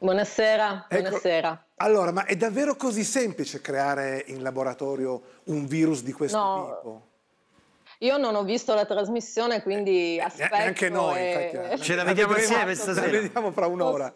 Buonasera, ecco, buonasera. Allora, ma è davvero così semplice creare in laboratorio un virus di questo no, tipo? Io non ho visto la trasmissione, quindi eh, aspetto. Eh, anche noi, e... Eh. ce la vediamo insieme stasera. La vediamo fra un'ora.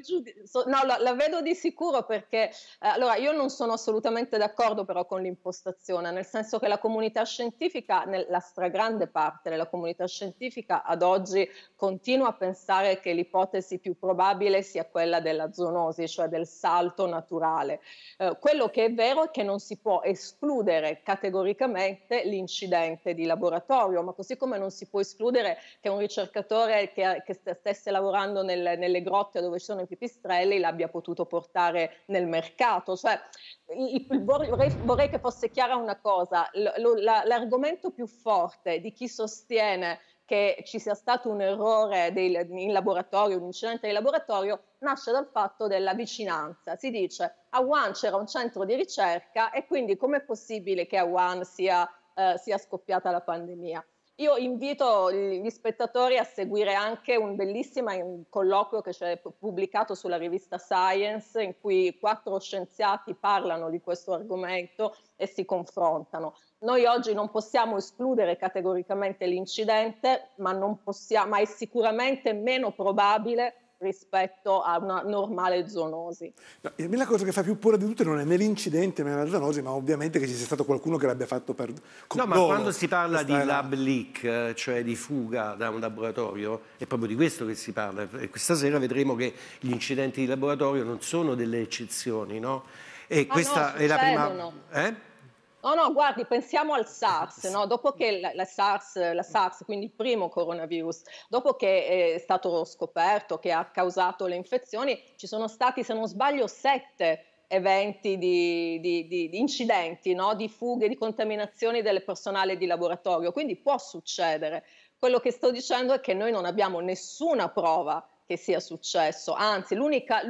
Giudiz... No, la, la, vedo di sicuro perché eh, allora io non sono assolutamente d'accordo però con l'impostazione, nel senso che la comunità scientifica, la stragrande parte della comunità scientifica ad oggi continua a pensare che l'ipotesi più probabile sia quella della zoonosi, cioè del salto naturale. Eh, quello che è vero è che non si può escludere categoricamente l'incidente di laboratorio, ma così come non si può escludere che un ricercatore che, che stesse lavorando nel, nelle grotte dove ci sono i pipistrelli l'abbia potuto portare nel mercato. Cioè, il, il, vorrei, vorrei, che fosse chiara una cosa, l'argomento più forte di chi sostiene che ci sia stato un errore del, in laboratorio, un incidente di laboratorio, nasce dal fatto della vicinanza. Si dice a Wuhan c'era un centro di ricerca e quindi com'è possibile che a Wuhan sia eh, sia scoppiata la pandemia. Io invito gli spettatori a seguire anche un bellissimo colloquio che c'è pubblicato sulla rivista Science in cui quattro scienziati parlano di questo argomento e si confrontano. Noi oggi non possiamo escludere categoricamente l'incidente, ma, possiamo, ma è sicuramente meno probabile rispetto a una normale zoonosi. No, a me la cosa che fa più paura di tutte non è né l'incidente né la zoonosi, ma ovviamente che ci sia stato qualcuno che l'abbia fatto per... Con no, ma quando si parla di lab leak, cioè di fuga da un laboratorio, è proprio di questo che si parla. E questa sera vedremo che gli incidenti di laboratorio non sono delle eccezioni, no? E ah questa no, è la prima... Eh? No, no, guardi, pensiamo al SARS, no? dopo che la, la, SARS, la, SARS, quindi il primo coronavirus, dopo che eh, è stato scoperto che ha causato le infezioni, ci sono stati, se non sbaglio, sette eventi di, di, di, di incidenti, no? di fughe, di contaminazioni del personale di laboratorio, quindi può succedere. Quello che sto dicendo è che noi non abbiamo nessuna prova che sia successo, anzi l'unica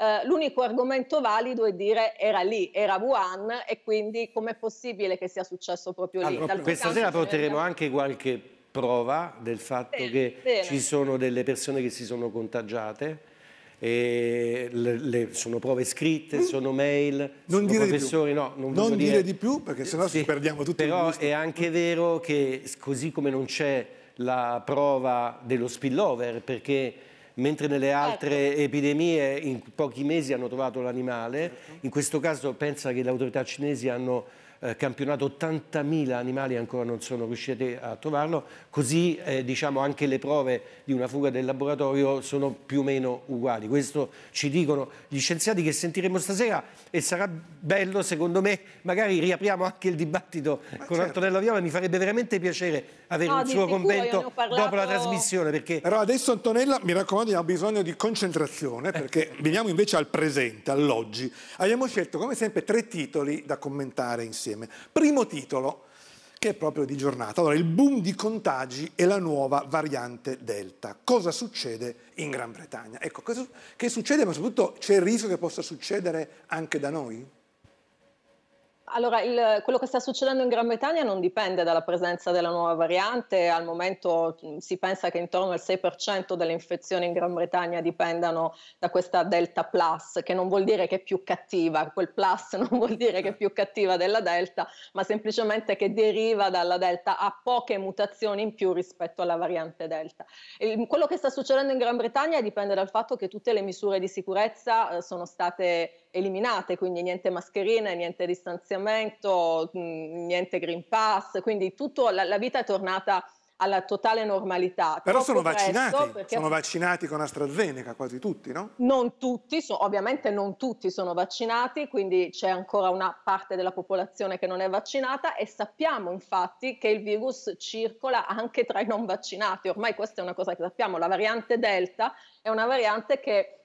eh, l'unico argomento valido è dire era lì, era Wuhan e quindi com'è possibile che sia successo proprio lì. Allora, questa sera porteremo anche qualche prova del fatto bene, che bene. ci sono delle persone che si sono contagiate. Le, le, sono prove scritte, mm. sono mail, non sono professori, no, non, non dire. dire. di più perché sennò sì, ci perdiamo tutto Però è anche vero che così come non c'è la prova dello spillover perché mentre nelle ecco. altre ecco. epidemie in pochi mesi hanno trovato l'animale, certo. in questo caso pensa che le autorità cinesi hanno eh, campionato 80.000 animali ancora non sono riusciti a trovarlo, così eh, diciamo anche le prove di una fuga del laboratorio sono più o meno uguali. Questo ci dicono gli scienziati che sentiremo stasera e sarà bello secondo me, magari riapriamo anche il dibattito Ma con certo. Antonella Viola, mi farebbe veramente piacere avere no, un suo convento parlato... dopo la trasmissione. Perché... Però adesso Antonella mi raccomando abbiamo bisogno di concentrazione perché veniamo invece al presente, all'oggi. Abbiamo scelto come sempre tre titoli da commentare insieme insieme. Primo titolo, che è proprio di giornata. Allora, il boom di contagi e la nuova variante Delta. Cosa succede in Gran Bretagna? Ecco, che succede, ma soprattutto c'è il rischio che possa succedere anche da noi? Allora, il, quello che sta succedendo in Gran Bretagna non dipende dalla presenza della nuova variante, al momento mm, si pensa che intorno al 6% delle infezioni in Gran Bretagna dipendano da questa Delta Plus, che non vuol dire che è più cattiva, quel plus non vuol dire che è più cattiva della Delta, ma semplicemente che deriva dalla Delta, ha poche mutazioni in più rispetto alla variante Delta. E quello che sta succedendo in Gran Bretagna dipende dal fatto che tutte le misure di sicurezza eh, sono state eliminate, quindi niente mascherine, niente distanziamento, niente Green Pass, quindi tutta la, la, vita è tornata alla totale normalità. Però sono vaccinati, perché... sono vaccinati con AstraZeneca quasi tutti, no? Non tutti, so, ovviamente non tutti sono vaccinati, quindi c'è ancora una parte della popolazione che non è vaccinata e sappiamo infatti che il virus circola anche tra i non vaccinati, ormai questa è una cosa che sappiamo, la variante Delta è una variante che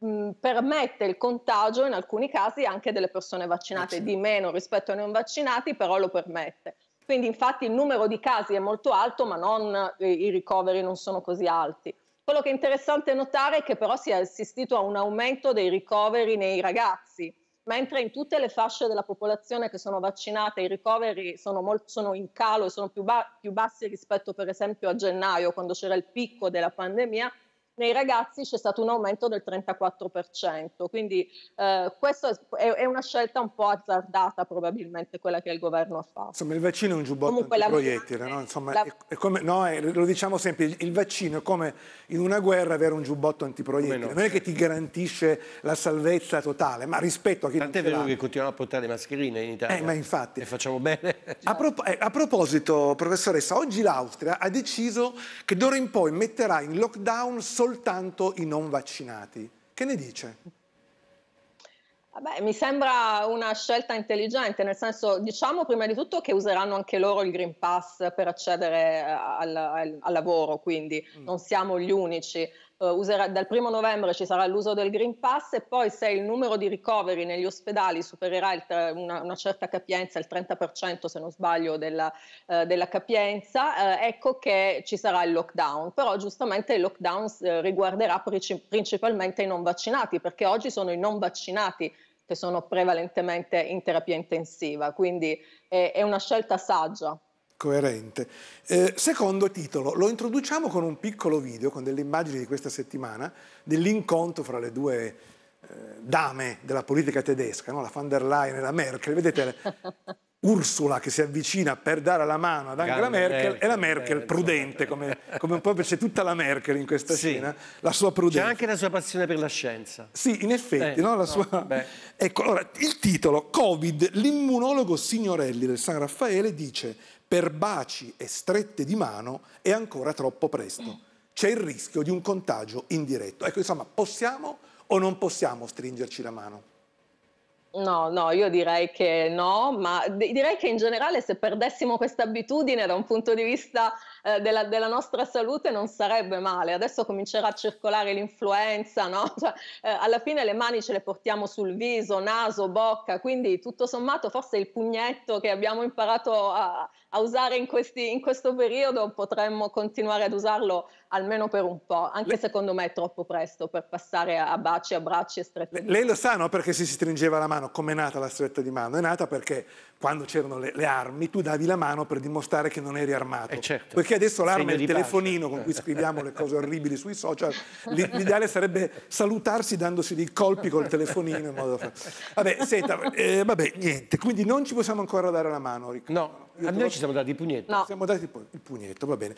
mh, permette il contagio in alcuni casi anche delle persone vaccinate, eh sì. di meno rispetto ai non vaccinati, però lo permette. Quindi infatti il numero di casi è molto alto, ma non, i, eh, i ricoveri non sono così alti. Quello che è interessante notare è che però si è assistito a un aumento dei ricoveri nei ragazzi, mentre in tutte le fasce della popolazione che sono vaccinate i ricoveri sono, molto, sono in calo e sono più, ba- più bassi rispetto per esempio a gennaio, quando c'era il picco della pandemia, nei ragazzi c'è stato un aumento del 34%, quindi eh, questa è, è, una scelta un po' azzardata probabilmente quella che il governo ha fatto. Insomma il vaccino è un giubbotto Comunque, proiettile, no? Insomma, la... è, come, no, è, lo diciamo sempre, il, vaccino è come in una guerra avere un giubbotto antiproiettile, no, non è che certo. ti garantisce la salvezza totale, ma rispetto a chi Tant'è vero che continuiamo a portare mascherine in Italia. Eh, ma infatti. E facciamo bene. A, prop eh, a proposito, professoressa, oggi l'Austria ha deciso che d'ora in poi metterà in lockdown solo soltanto i non vaccinati. Che ne dice? Beh, mi sembra una scelta intelligente, nel senso diciamo prima di tutto che useranno anche loro il Green Pass per accedere eh, al, al, al lavoro, quindi mm. non siamo gli unici. Eh, userà, dal primo novembre ci sarà l'uso del Green Pass e poi se il numero di ricoveri negli ospedali supererà il, una, una, certa capienza, il 30% se non sbaglio della, eh, della capienza, eh, ecco che ci sarà il lockdown. Però giustamente il lockdown eh, riguarderà principalmente i non vaccinati perché oggi sono i non vaccinati che sono prevalentemente in terapia intensiva, quindi è, è una scelta saggia coerente. Eh, secondo titolo, lo introduciamo con un piccolo video, con delle immagini di questa settimana, dell'incontro fra le due eh, dame della politica tedesca, no? la van der Leyen e la Merkel. Vedete Ursula che si avvicina per dare la mano ad Angela Merkel, Merkel, e la Merkel prudente, come, come po' c'è tutta la Merkel in questa sì. scena, la sua prudenza. C'è anche la sua passione per la scienza. Sì, in effetti. Eh, no? No, sua... ecco, allora, il titolo, Covid, l'immunologo Signorelli del San Raffaele dice per baci e strette di mano è ancora troppo presto. C'è il rischio di un contagio indiretto. Ecco, insomma, possiamo o non possiamo stringerci la mano? No, no, io direi che no, ma direi che in generale se perdessimo questa abitudine da un punto di vista eh, della, della, nostra salute non sarebbe male. Adesso comincerà a circolare l'influenza, no? Cioè, eh, alla fine le mani ce le portiamo sul viso, naso, bocca, quindi tutto sommato forse il pugnetto che abbiamo imparato a, a usare in, questi, in, questo periodo potremmo continuare ad usarlo almeno per un po', anche le... secondo me è troppo presto per passare a baci, abbracci e strette. Lei lo sa, no? Perché si stringeva la mano, com'è nata la stretta di mano? È nata perché quando c'erano le, le, armi tu davi la mano per dimostrare che non eri armato. Eh certo. Perché adesso l'arma è il telefonino pace. con cui scriviamo le cose orribili sui social, l'ideale sarebbe salutarsi dandosi dei colpi col telefonino in modo da fare. Vabbè, senta, eh, vabbè, niente, quindi non ci possiamo ancora dare la mano, Riccardo. No a noi ci siamo dati il pugnetto. No. Siamo dati il pugnetto, va bene.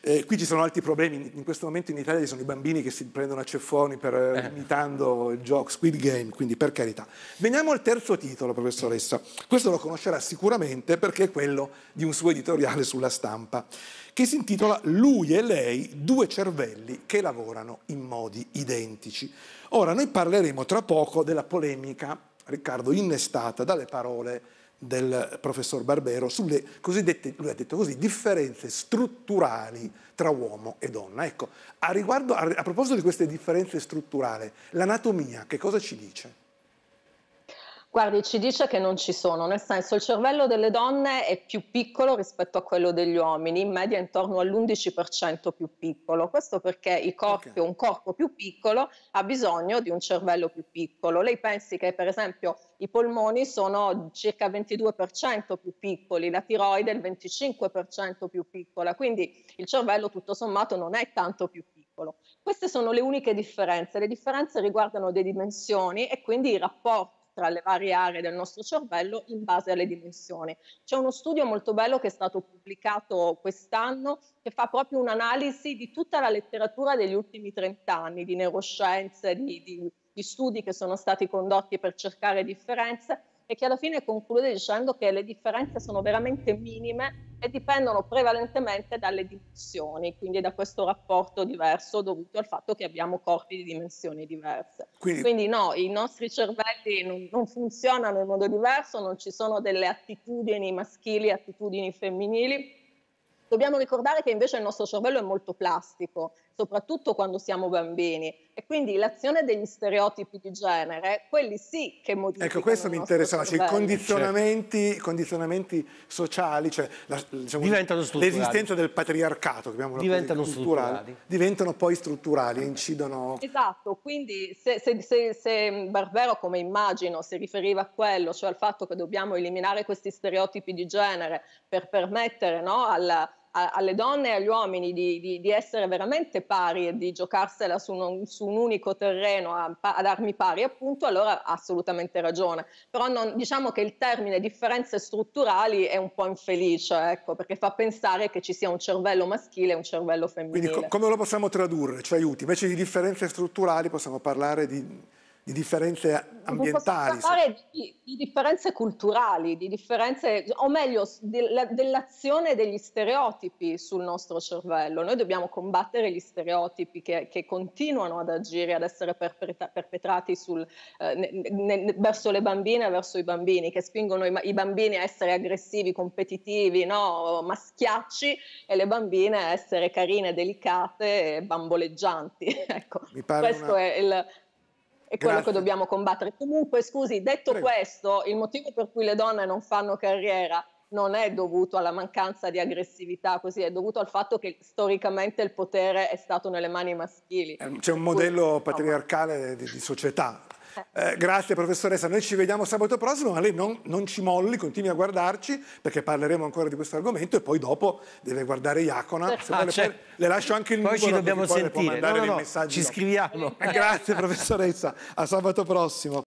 Eh, qui ci sono altri problemi. In questo momento in Italia ci sono i bambini che si prendono a ceffoni per, eh, eh. imitando il gioco Squid Game, quindi per carità. Veniamo al terzo titolo, professoressa. Questo lo conoscerà sicuramente perché è quello di un suo editoriale sulla stampa che si intitola Lui e lei, due cervelli che lavorano in modi identici. Ora, noi parleremo tra poco della polemica, Riccardo, innestata dalle parole del professor Barbero sulle cosiddette, lui ha detto così, differenze strutturali tra uomo e donna. Ecco, a, riguardo, a, a proposito di queste differenze strutturali, l'anatomia che cosa ci dice? Guardi, ci dice che non ci sono, nel senso il cervello delle donne è più piccolo rispetto a quello degli uomini, in media intorno all'11% più piccolo. Questo perché corpi, okay. un corpo più piccolo ha bisogno di un cervello più piccolo. Lei pensi che per esempio i polmoni sono circa 22% più piccoli, la tiroide il 25% più piccola, quindi il cervello tutto sommato non è tanto più piccolo. Queste sono le uniche differenze, le differenze riguardano le dimensioni e quindi il rapporto tra le varie aree del nostro cervello in base alle dimensioni. C'è uno studio molto bello che è stato pubblicato quest'anno che fa proprio un'analisi di tutta la letteratura degli ultimi 30 anni di neuroscienze, di, di, di studi che sono stati condotti per cercare differenze e che alla fine conclude dicendo che le differenze sono veramente minime e dipendono prevalentemente dalle dimensioni, quindi da questo rapporto diverso dovuto al fatto che abbiamo corpi di dimensioni diverse. Quindi, quindi no, i nostri cervelli non, non, funzionano in modo diverso, non ci sono delle attitudini maschili, attitudini femminili. Dobbiamo ricordare che invece il nostro cervello è molto plastico, soprattutto quando siamo bambini. E quindi l'azione degli stereotipi di genere, quelli sì che modificano. Ecco, questo mi interessava, cioè, i condizionamenti, certo. condizionamenti, sociali, cioè la, diciamo, l'esistenza del patriarcato, diventano Strutturali, diventano poi strutturali, okay. incidono. Esatto, quindi se, se, se, se Barbero, come immagino, si riferiva a quello, cioè al fatto che dobbiamo eliminare questi stereotipi di genere per permettere no, alla a, alle donne e agli uomini di, di, di, essere veramente pari e di giocarsela su un, su un unico terreno a, ad armi pari, appunto, allora ha assolutamente ragione. Però non, diciamo che il termine differenze strutturali è un po' infelice, ecco, perché fa pensare che ci sia un cervello maschile e un cervello femminile. Quindi co come lo possiamo tradurre? Ci aiuti? Invece di differenze strutturali possiamo parlare di di differenze ambientali. parlare di, di, differenze culturali, di differenze, o meglio, de, dell'azione degli stereotipi sul nostro cervello. Noi dobbiamo combattere gli stereotipi che, che continuano ad agire, ad essere perpetra, perpetrati sul, eh, ne, ne, verso le bambine e verso i bambini, che spingono i, i bambini a essere aggressivi, competitivi, no? maschiacci, e le bambine a essere carine, delicate e bamboleggianti. ecco, Mi pare questo una... è il è quello Grazie. che dobbiamo combattere. Comunque, scusi, detto Prego. questo, il motivo per cui le donne non fanno carriera non è dovuto alla mancanza di aggressività, così è dovuto al fatto che storicamente il potere è stato nelle mani maschili. Ehm, c'è un modello patriarcale di, di società eh, grazie professoressa, noi ci vediamo sabato prossimo, ma lei non, non, ci molli, continui a guardarci perché parleremo ancora di questo argomento e poi dopo deve guardare Iacona. Se ah, certo. le lascio anche il poi numero. Poi ci dobbiamo sentire, no, no, no, ci scriviamo. grazie professoressa, a sabato prossimo.